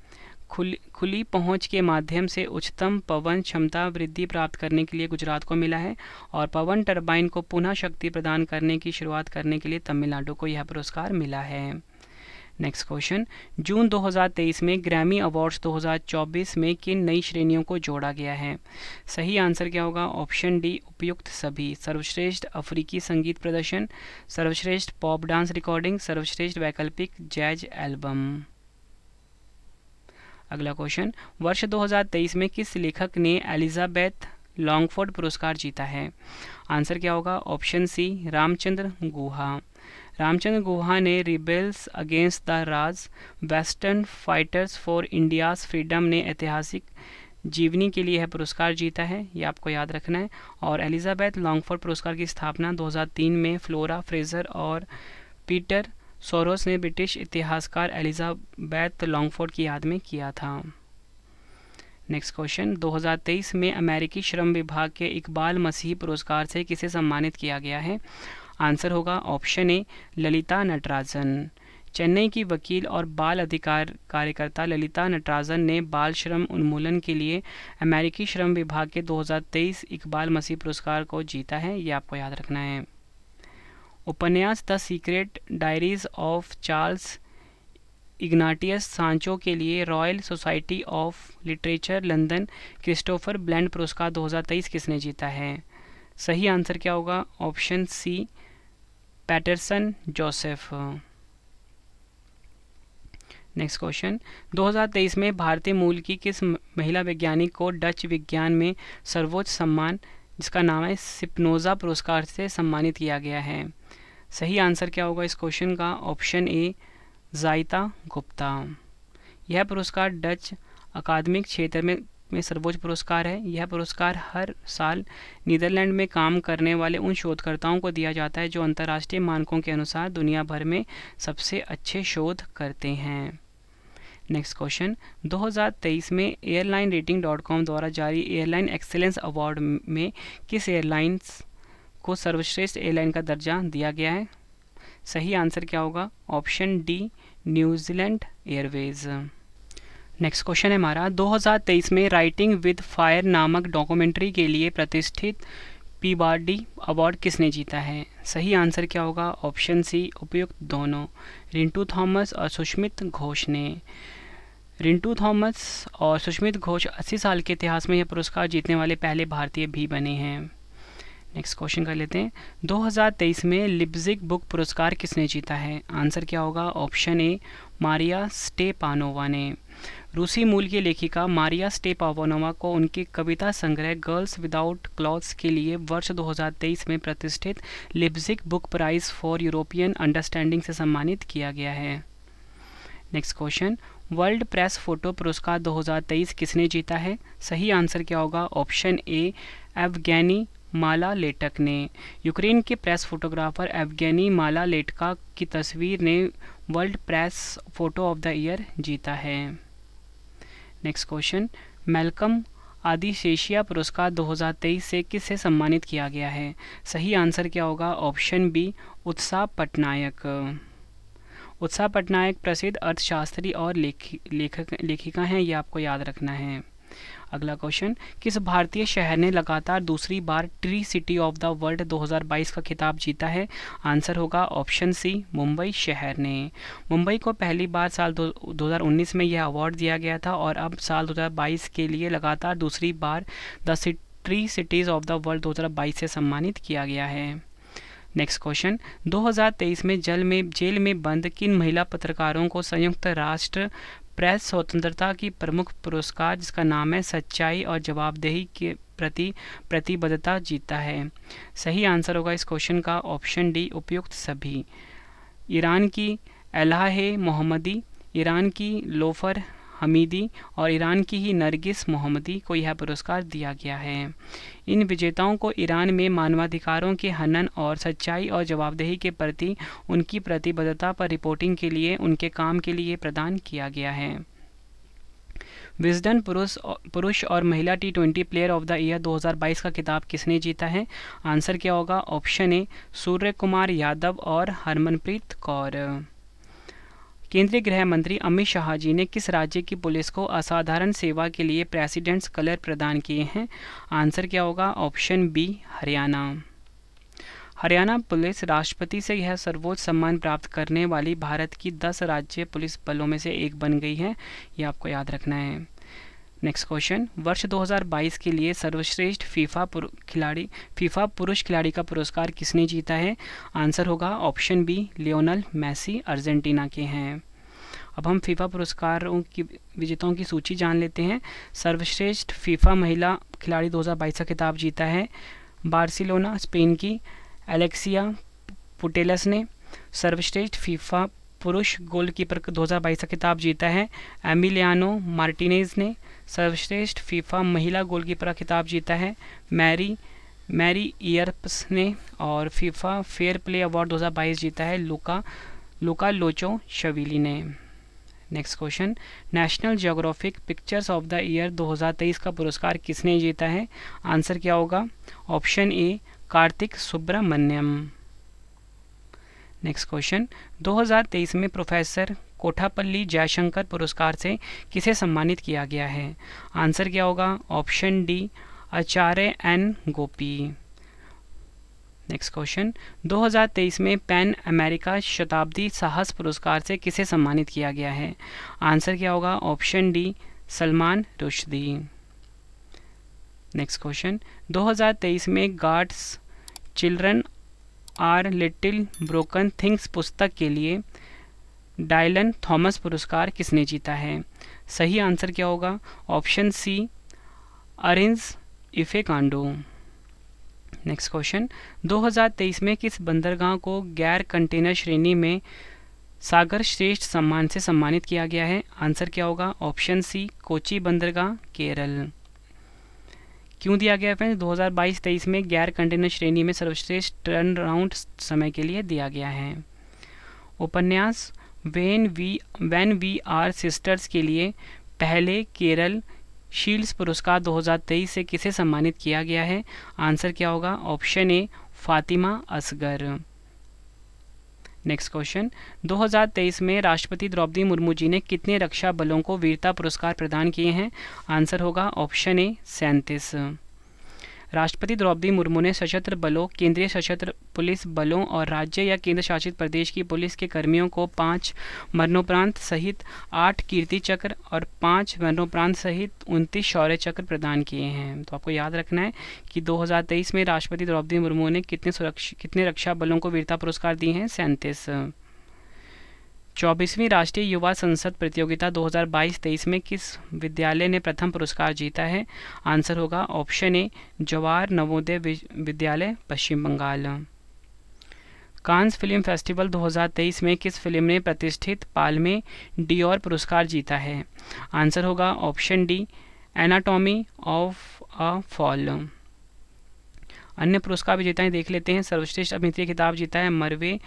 खुली खुली पहुंच के माध्यम से उच्चतम पवन क्षमता वृद्धि प्राप्त करने के लिए गुजरात को मिला है और पवन टरबाइन को पुनः शक्ति प्रदान करने की शुरुआत करने के लिए तमिलनाडु को यह पुरस्कार मिला है नेक्स्ट क्वेश्चन जून 2023 में ग्रैमी अवार्ड्स 2024 में किन नई श्रेणियों को जोड़ा गया है सही आंसर क्या होगा ऑप्शन डी उपयुक्त सभी सर्वश्रेष्ठ अफ्रीकी संगीत प्रदर्शन सर्वश्रेष्ठ पॉप डांस रिकॉर्डिंग सर्वश्रेष्ठ वैकल्पिक जैज एल्बम अगला क्वेश्चन वर्ष 2023 में किस लेखक ने एलिजाबेथ लॉन्गफोर्ड पुरस्कार जीता है आंसर क्या होगा ऑप्शन सी रामचंद्र गुहा रामचंद्र गुहा ने rebels against the Raj western fighters for India's freedom ने ऐतिहासिक जीवनी के लिए यह पुरस्कार जीता है ये आपको याद रखना है और एलिजाबेथ लॉन्गफोर्ड पुरस्कार की स्थापना 2003 में फ्लोरा फ्रेजर और पीटर सोरोस ने ब्रिटिश इतिहासकार एलिजाबैथ लॉन्गफोर्ड की याद में किया था नेक्स्ट क्वेश्चन 2023 में अमेरिकी श्रम विभाग के इकबाल मसीह पुरस्कार से किसे सम्मानित किया गया है आंसर होगा ऑप्शन ए ललिता नटराजन चेन्नई की वकील और बाल अधिकार कार्यकर्ता ललिता नटराजन ने बाल श्रम उन्मूलन के लिए अमेरिकी श्रम विभाग के 2023 इकबाल मसीह पुरस्कार को जीता है ये आपको याद रखना है उपन्यास the secret diaries of Charles Ignatius Sancho के लिए royal society of literature London Christopher Bland पुरस्कार 2023 किसने जीता है सही आंसर क्या होगा option C Paterson Joseph next question 2023 में भारतीय मूल की किस महिला वैज्ञानिक को डच विज्ञान में सर्वोच्च सम्मान जिसका नाम है सिपनोज़ा पुरस्कार से सम्मानित किया गया है सही आंसर क्या होगा इस क्वेश्चन का ऑप्शन ए जायता गुप्ता यह पुरस्कार डच अकादमिक क्षेत्र में में सर्वोच्च पुरस्कार है यह पुरस्कार हर साल नीदरलैंड में काम करने वाले उन शोधकर्ताओं को दिया जाता है जो अंतर्राष्ट्रीय मानकों के अनुसार दुनिया भर में सबसे अच्छे शोध करते हैं नेक्स्ट क्वेश्चन 2023 में एयरलाइन रेटिंग डॉट कॉम द्वारा जारी एयरलाइन एक्सेलेंस अवार्ड में किस एयरलाइंस को सर्वश्रेष्ठ एयरलाइन का दर्जा दिया गया है सही आंसर क्या होगा option D New Zealand Airways next question है हमारा 2023 में राइटिंग विद फायर नामक डॉक्यूमेंट्री के लिए प्रतिष्ठित पी बार डी अवार्ड किसने जीता है सही आंसर क्या होगा ऑप्शन सी उपयुक्त दोनों रिंटू थॉमस और सुष्मित घोष ने रिंटू थॉमस और सुष्मित घोष 80 साल के इतिहास में यह पुरस्कार जीतने वाले पहले भारतीय भी बने हैं नेक्स्ट क्वेश्चन कर लेते हैं 2023 में लिप्जिक बुक पुरस्कार किसने जीता है आंसर क्या होगा ऑप्शन ए मारिया स्टेपानोवा ने रूसी मूल की लेखिका मारिया स्टेपावानोवा को उनकी कविता संग्रह गर्ल्स विदाउट क्लॉथ्स के लिए वर्ष 2023 में प्रतिष्ठित Leipzig book prize for European understanding से सम्मानित किया गया है next question world press photo पुरस्कार 2023 किसने जीता है सही आंसर क्या होगा ऑप्शन ए अफगैनी माला लेटक ने यूक्रेन के press photographer Evgeniy Maloletka की तस्वीर ने world press photo of the year जीता है नेक्स्ट क्वेश्चन मेलकम आदिशेषिया पुरस्कार 2023 से किससे सम्मानित किया गया है सही आंसर क्या होगा ऑप्शन बी उत्साह पटनायक उत्साह पटनायक प्रसिद्ध अर्थशास्त्री और लेख, लेखक लेखिका हैं ये आपको याद रखना है अगला क्वेश्चन किस भारतीय शहर ने लगातार दूसरी बार tree city of the world 2022 का खिताब जीता है आंसर होगा ऑप्शन सी मुंबई शहर ने मुंबई को पहली बार साल 2019 में यह अवार्ड दिया गया था और अब साल 2022 के लिए लगातार दूसरी बार the tree cities of the world 2022 से सम्मानित किया गया है नेक्स्ट क्वेश्चन 2023 में जल में जेल में बंद किन महिला पत्रकारों को संयुक्त राष्ट्र प्रेस स्वतंत्रता की प्रमुख पुरस्कार जिसका नाम है सच्चाई और जवाबदेही के प्रति प्रतिबद्धता जीता है सही आंसर होगा इस क्वेश्चन का ऑप्शन डी उपयुक्त सभी ईरान की अलाह मोहम्मदी ईरान की लोफर हमीदी और ईरान की ही नरगिस मोहम्मदी को यह पुरस्कार दिया गया है इन विजेताओं को ईरान में मानवाधिकारों के हनन और सच्चाई और जवाबदेही के प्रति उनकी प्रतिबद्धता पर रिपोर्टिंग के लिए उनके काम के लिए प्रदान किया गया है विजडन पुरुष पुरुष और महिला T twenty player of the year 2022 का किताब किसने जीता है आंसर क्या होगा option A Suryakumar Yadav और हरमनप्रीत कौर केंद्रीय गृह मंत्री अमित शाह जी ने किस राज्य की पुलिस को असाधारण सेवा के लिए प्रेसिडेंट्स कलर प्रदान किए हैं आंसर क्या होगा option B Haryana Haryana police राष्ट्रपति से यह सर्वोच्च सम्मान प्राप्त करने वाली भारत की दस राज्य पुलिस बलों में से एक बन गई है ये आपको याद रखना है नेक्स्ट क्वेश्चन वर्ष 2022 के लिए सर्वश्रेष्ठ फीफा खिलाड़ी फीफा पुरुष खिलाड़ी का पुरस्कार किसने जीता है आंसर होगा option B Lionel Messi Argentina के हैं अब हम फीफा पुरस्कारों की विजेताओं की सूची जान लेते हैं सर्वश्रेष्ठ फीफा महिला खिलाड़ी 2022 का खिताब जीता है बार्सिलोना स्पेन की एलेक्सिया पुटेलस ने सर्वश्रेष्ठ फीफा पुरुष गोलकीपर 2022 का खिताब जीता है एमिलियानो मार्टिनेज ने सर्वश्रेष्ठ फीफा महिला गोलकीपर का खिताब जीता है मैरी मैरी ईयरप्स ने और फीफा फेयर प्ले अवार्ड 2022 जीता है लुका लुका लोचो शवीली ने next question national geographic pictures of the year 2023 का पुरस्कार किसने जीता है आंसर क्या होगा option A Kartik Subramaniam next question 2023 में प्रोफेसर कोठापल्ली जयशंकर पुरस्कार से किसे सम्मानित किया गया है आंसर क्या होगा option D Acharya N Gopi next question 2023 में पैन अमेरिका शताब्दी साहस पुरस्कार से किसे सम्मानित किया गया है आंसर क्या होगा option D Salman Rushdie next question 2023 में God's children are little broken things पुस्तक के लिए डायलन थॉमस पुरस्कार किसने जीता है सही आंसर क्या होगा option C Arinze Ifeakandu next question 2023 में किस बंदरगाह को गैर कंटेनर श्रेणी में सागर श्रेष्ठ सम्मान से सम्मानित किया गया है आंसर क्या होगा ऑप्शन सी कोची बंदरगाह केरल क्यों दिया गया फ्रेंड्स 2022-23 में गैर कंटेनर श्रेणी में सर्वश्रेष्ठ टर्न राउंड समय के लिए दिया गया है उपन्यास when we when we are sisters के लिए पहले केरल शील्ड्स पुरस्कार 2023 से किसे सम्मानित किया गया है आंसर क्या होगा option A Fatima Asgar next question 2023 में राष्ट्रपति द्रौपदी मुर्मू जी ने कितने रक्षा बलों को वीरता पुरस्कार प्रदान किए हैं आंसर होगा ऑप्शन ए सैंतीस राष्ट्रपति द्रौपदी मुर्मू ने सशस्त्र बलों केंद्रीय सशस्त्र पुलिस बलों और राज्य या केंद्र शासित प्रदेश की पुलिस के कर्मियों को पाँच मरणोपरांत सहित आठ कीर्ति चक्र और पाँच मरणोपरांत सहित उनतीस शौर्य चक्र प्रदान किए हैं तो आपको याद रखना है कि 2023 में राष्ट्रपति द्रौपदी मुर्मू ने कितने सुरक्षा कितने रक्षा बलों को वीरता पुरस्कार दिए हैं सैंतीस चौबीसवीं राष्ट्रीय युवा संसद प्रतियोगिता 2022-23 में किस विद्यालय ने प्रथम पुरस्कार जीता है आंसर होगा ऑप्शन ए Jawahar Navodaya Vidyalaya Paschim Bangal Cannes film festival 2023 में किस फिल्म ने प्रतिष्ठित पाल में डियोर पुरस्कार जीता है आंसर होगा option D anatomy of a fall अन्य पुरस्कार विजेताएं देख लेते हैं सर्वश्रेष्ठ अभिनेत्री खिताब जीता है मरवे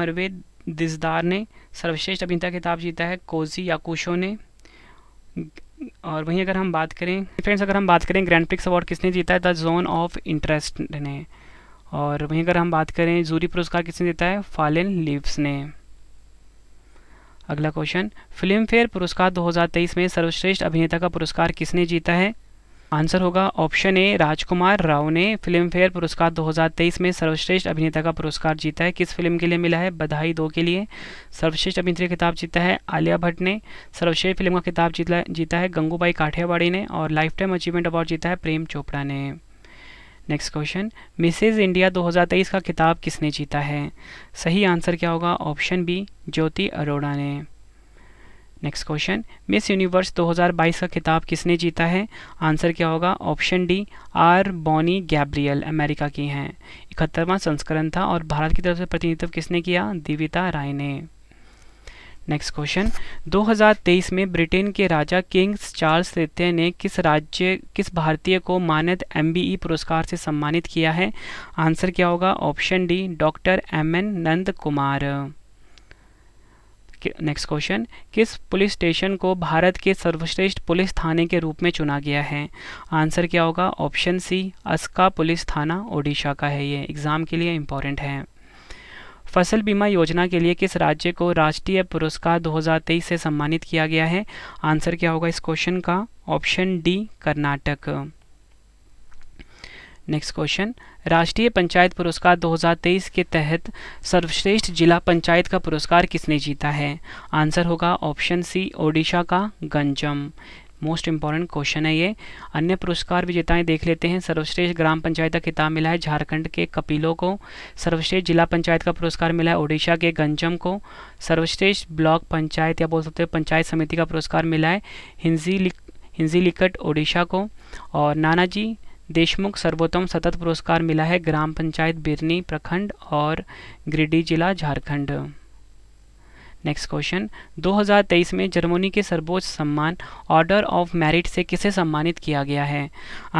मरवे दिसदार ने सर्वश्रेष्ठ अभिनेता खिताब जीता है कोजी याकुशो ने और वहीं अगर हम बात करें फ्रेंड्स अगर हम बात करें ग्रैंड प्रिक्स अवार्ड किसने जीता है द जोन ऑफ इंटरेस्ट ने और वहीं अगर हम बात करें जूरी पुरस्कार किसने जीता है फालिन लिव्स ने अगला क्वेश्चन फिल्म फेयर पुरस्कार 2023 में सर्वश्रेष्ठ अभिनेता का पुरस्कार किसने जीता है आंसर होगा ऑप्शन ए राजकुमार राव ने फिल्म फेयर पुरस्कार 2023 में सर्वश्रेष्ठ अभिनेता का पुरस्कार जीता है किस फिल्म के लिए मिला है बधाई दो के लिए सर्वश्रेष्ठ अभिनेत्री किताब जीता है आलिया भट्ट ने सर्वश्रेष्ठ फिल्म का किताब जीता जीता है गंगूबाई काठियावाड़ी ने और लाइफ टाइम अचीवमेंट अवार्ड जीता है प्रेम चोपड़ा ने नेक्स्ट क्वेश्चन मिसेज इंडिया 2023 का किताब किसने जीता है सही आंसर क्या होगा ऑप्शन बी ज्योति अरोड़ा ने नेक्स्ट क्वेश्चन मिस यूनिवर्स 2022 का खिताब किसने जीता है आंसर क्या होगा option D R Bonnie Gabriel America की हैं इकहत्तरवां संस्करण था और भारत की तरफ से प्रतिनिधित्व किसने किया दिविता राय ने नेक्स्ट क्वेश्चन 2023 में ब्रिटेन के राजा किंग्स चार्ल्स तृतीय ने किस राज्य किस भारतीय को मानद एम e पुरस्कार से सम्मानित किया है आंसर क्या होगा option D doctor M N Nand Kumar next question किस पुलिस स्टेशन को भारत के सर्वश्रेष्ठ पुलिस थाने के रूप में चुना गया है आंसर क्या होगा ऑप्शन सी अस्का पुलिस थाना ओडिशा का है ये एग्ज़ाम के लिए इम्पोर्टेंट है फसल बीमा योजना के लिए किस राज्य को राष्ट्रीय पुरस्कार 2023 से सम्मानित किया गया है आंसर क्या होगा इस क्वेश्चन का option D Karnataka next question राष्ट्रीय पंचायत पुरस्कार 2023 के तहत सर्वश्रेष्ठ जिला पंचायत का पुरस्कार किसने जीता है आंसर होगा ऑप्शन सी ओडिशा का गंजम मोस्ट इम्पॉर्टेंट क्वेश्चन है ये अन्य पुरस्कार विजेताएं देख लेते हैं सर्वश्रेष्ठ ग्राम पंचायत का किताब मिला है झारखंड के कपिलो को सर्वश्रेष्ठ जिला पंचायत का पुरस्कार मिला है ओडिशा के गंजम को सर्वश्रेष्ठ ब्लॉक पंचायत या बोल सकते हो पंचायत समिति का पुरस्कार मिला है हिंजी लिक हिंजी लिकट ओडिशा को और नानाजी देशमुख सर्वोत्तम सतत पुरस्कार मिला है ग्राम पंचायत बिरनी प्रखंड और गिरिडीह जिला झारखंड नेक्स्ट क्वेश्चन 2023 में जर्मनी के सर्वोच्च सम्मान ऑर्डर ऑफ मेरिट से किसे सम्मानित किया गया है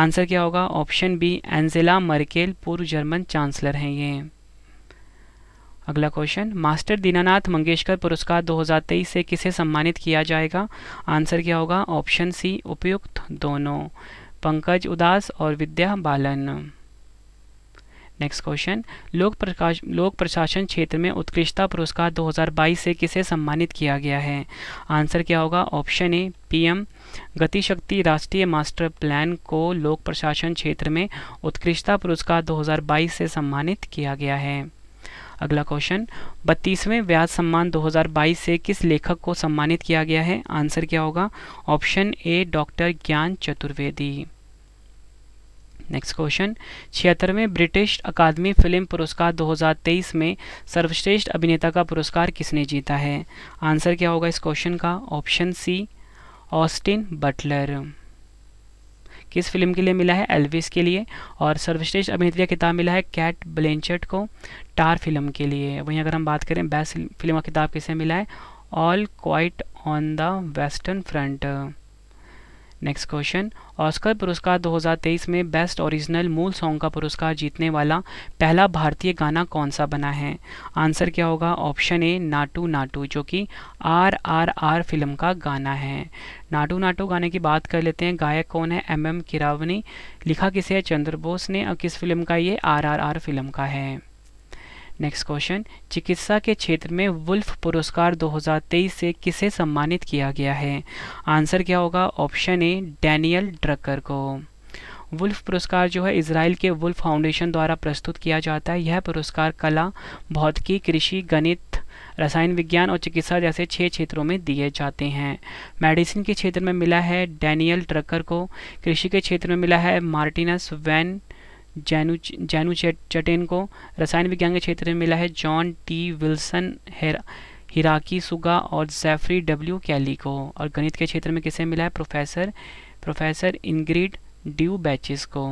आंसर क्या होगा ऑप्शन बी एंजेला मर्केल पूर्व जर्मन चांसलर हैं ये अगला क्वेश्चन मास्टर दीनानाथ मंगेशकर पुरस्कार 2023 से किसे सम्मानित किया जाएगा आंसर क्या होगा ऑप्शन सी उपयुक्त दोनों पंकज उदास और विद्या बालन नेक्स्ट क्वेश्चन लोक प्रकाश लोक प्रशासन क्षेत्र में उत्कृष्टता पुरस्कार 2022 से किसे सम्मानित किया गया है आंसर क्या होगा ऑप्शन ए पीएम गतिशक्ति राष्ट्रीय मास्टर प्लान को लोक प्रशासन क्षेत्र में उत्कृष्टता पुरस्कार 2022 से सम्मानित किया गया है अगला क्वेश्चन बत्तीसवें व्यास सम्मान 2022 से किस लेखक को सम्मानित किया गया है आंसर क्या होगा option A doctor Gyan Chaturvedi next question छिहत्तरवें ब्रिटिश अकादमी फिल्म पुरस्कार 2023 में सर्वश्रेष्ठ अभिनेता का पुरस्कार किसने जीता है आंसर क्या होगा इस क्वेश्चन का ऑप्शन सी ऑस्टिन बटलर किस फिल्म के लिए मिला है एल्विस के लिए और सर्वश्रेष्ठ अभिनेत्री का किताब मिला है कैट ब्लेंचेट को टार फिल्म के लिए वहीं अगर हम बात करें बेस्ट फिल्म का किताब किसे मिला है all quiet on the western front next question Oscar पुरस्कार 2023 में बेस्ट ओरिजिनल मूल सॉन्ग का पुरस्कार जीतने वाला पहला भारतीय गाना कौन सा बना है आंसर क्या होगा ऑप्शन ए नाटू नाटू जो कि आर आर आर फिल्म का गाना है नाटू नाटू गाने की बात कर लेते हैं गायक कौन है एम एम किरावनी लिखा किसे है चंद्र बोस ने और किस फिल्म का ये आर आर आर फिल्म का है नेक्स्ट क्वेश्चन चिकित्सा के क्षेत्र में वुल्फ पुरस्कार 2023 से किसे सम्मानित किया गया है आंसर क्या होगा ऑप्शन ए डैनियल ड्रकर को वुल्फ पुरस्कार जो है इसराइल के वुल्फ फाउंडेशन द्वारा प्रस्तुत किया जाता है यह पुरस्कार कला भौतिकी कृषि गणित रसायन विज्ञान और चिकित्सा जैसे छः क्षेत्रों में दिए जाते हैं मेडिसिन के क्षेत्र में मिला है डैनियल ट्रकर को कृषि के क्षेत्र में मिला है मार्टिनस वैन जैनू जैनू चटेन को रसायन विज्ञान के क्षेत्र में मिला है John T Wilson Hiroaki Suga और जैफरी डब्ल्यू कैली को और गणित के क्षेत्र में किसे मिला है professor professor Ingrid Daubechies को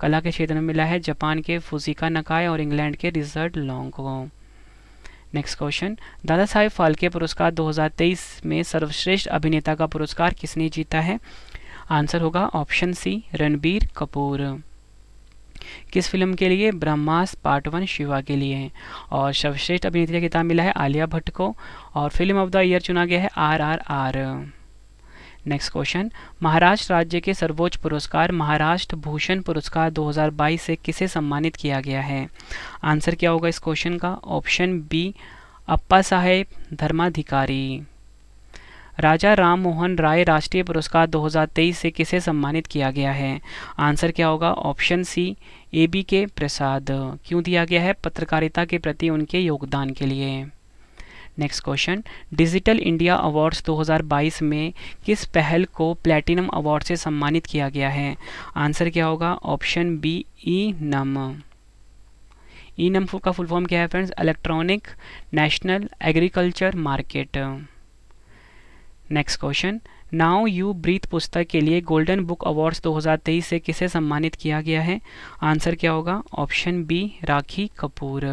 कला के क्षेत्र में मिला है जापान के फुजिका नकाय और इंग्लैंड के रिजर्ट लॉन्ग को नेक्स्ट क्वेश्चन दादा साहेब फाल्के पुरस्कार 2023 में सर्वश्रेष्ठ अभिनेता का पुरस्कार किसने जीता है आंसर होगा ऑप्शन सी रणबीर कपूर किस फिल्म के लिए ब्रह्मास पार्ट वन शिवा के लिए और सर्वश्रेष्ठ अभिनेत्री किताब मिला है आलिया भट्ट को और फिल्म ऑफ द ईयर चुना गया है R R R next question Maharashtra राज्य के सर्वोच्च पुरस्कार महाराष्ट्र भूषण पुरस्कार 2022 से किसे सम्मानित किया गया है आंसर क्या होगा इस क्वेश्चन का ऑप्शन बी अप्पा साहेब धर्माधिकारी राजा राम मोहन राय राष्ट्रीय पुरस्कार 2023 से किसे सम्मानित किया गया है आंसर क्या होगा ऑप्शन सी ए बी के प्रसाद क्यों दिया गया है पत्रकारिता के प्रति उनके योगदान के लिए next question digital India awards 2022 में किस पहल को प्लेटिनम अवार्ड से सम्मानित किया गया है आंसर क्या होगा ऑप्शन बी ई नम ई नम का फुल फॉर्म क्या है friends electronic national agriculture market next question now you breathe पुस्तक के लिए गोल्डन बुक अवार्ड्स 2023 से किसे सम्मानित किया गया है आंसर क्या होगा option B Rakhi Kapoor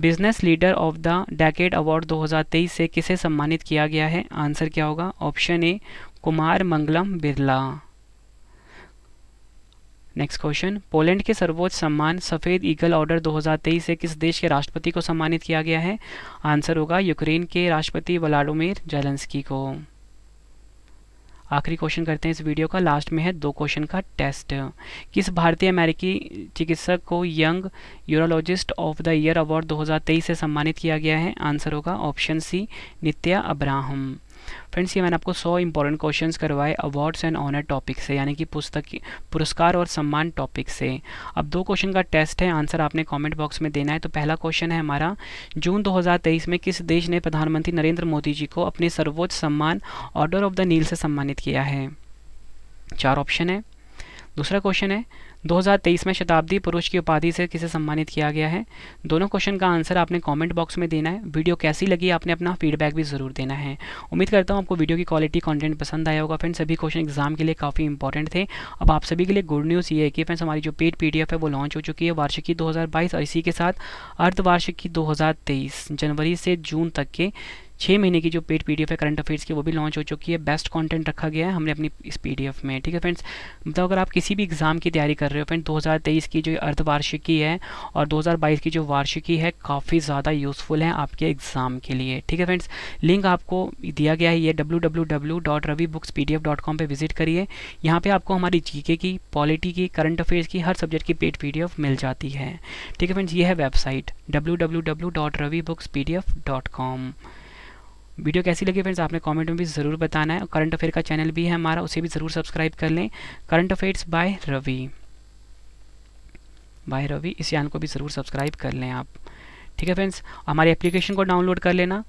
business leader of the decade award 2023 से किसे सम्मानित किया गया है आंसर क्या होगा option A Kumar Mangalam Birla next question Poland के सर्वोच्च सम्मान सफ़ेद ईगल ऑर्डर 2023 से किस देश के राष्ट्रपति को सम्मानित किया गया है आंसर होगा यूक्रेन के राष्ट्रपति व्लाडोमिर जेलेंस्की को आखिरी क्वेश्चन करते हैं इस वीडियो का लास्ट में है दो क्वेश्चन का टेस्ट किस भारतीय अमेरिकी चिकित्सक को young urologist of the year award 2023 से सम्मानित किया गया है आंसर होगा option C Nitya Abraham friends ये मैंने आपको सौ इंपॉर्टेंट क्वेश्चंस करवाए अवार्ड्स एंड ऑनर टॉपिक से यानी कि पुस्तक पुरस्कार और सम्मान टॉपिक से अब दो क्वेश्चन का टेस्ट है आंसर आपने कमेंट बॉक्स में देना है तो पहला क्वेश्चन है हमारा जून 2023 में किस देश ने प्रधानमंत्री नरेंद्र मोदी जी को अपने सर्वोच्च सम्मान ऑर्डर ऑफ द नील से सम्मानित किया है चार ऑप्शन है दूसरा क्वेश्चन है 2023 में शताब्दी पुरुष की उपाधि से किसे सम्मानित किया गया है दोनों क्वेश्चन का आंसर आपने कमेंट बॉक्स में देना है वीडियो कैसी लगी आपने अपना फीडबैक भी ज़रूर देना है उम्मीद करता हूँ आपको वीडियो की क्वालिटी कंटेंट पसंद आया होगा फ्रेंड सभी क्वेश्चन एग्जाम के लिए काफ़ी इंपॉर्टेंट थे अब आप सभी के लिए गुड न्यूज़ ये है कि फ्रेंड्स हमारी जो पेड पी है वो लॉन्च हो चुकी है वार्षिकी दो और इसी के साथ अर्धवार्षिकी दो जनवरी से जून तक के छः महीने की जो पेड पीडीएफ है करंट अफेयर्स की वो भी लॉन्च हो चुकी है बेस्ट कंटेंट रखा गया है हमने अपनी इस पीडीएफ में ठीक है फ्रेंड्स मतलब अगर आप किसी भी एग्ज़ाम की तैयारी कर रहे हो फ्रेंड दो की जो अर्धवार्षिकी है और दो की जो वार्षिकी है काफ़ी ज़्यादा यूज़फुल है आपके एग्ज़ाम के लिए ठीक है फ्रेंड्स लिंक आपको दिया गया है ये W W W dot Ravi books P D F dot com पर विजिट करिए यहाँ पर आपको हमारी जी की पॉलिटी की करंट अफेयर्स की हर सब्जेक्ट की पेड पी डी एफ मिल जाती है ठीक है फ्रेंड्स ये है website W W W dot Ravi books P D F dot com video कैसी लगी फ्रेंड्स आपने कमेंट में भी ज़रूर बताना है और करंट अफेयर का चैनल भी है हमारा उसे भी ज़रूर सब्सक्राइब कर लें current affairs by Ravi by Ravi इस चैनल को भी ज़रूर सब्सक्राइब कर लें आप ठीक है फ्रेंड्स हमारी एप्लीकेशन को डाउनलोड कर लेना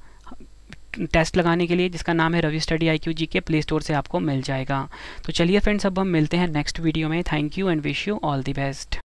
टेस्ट लगाने के लिए जिसका नाम है Ravi study I Q G K play store से आपको मिल जाएगा तो चलिए फ्रेंड्स अब हम मिलते हैं नेक्स्ट वीडियो में thank you and wish you all the best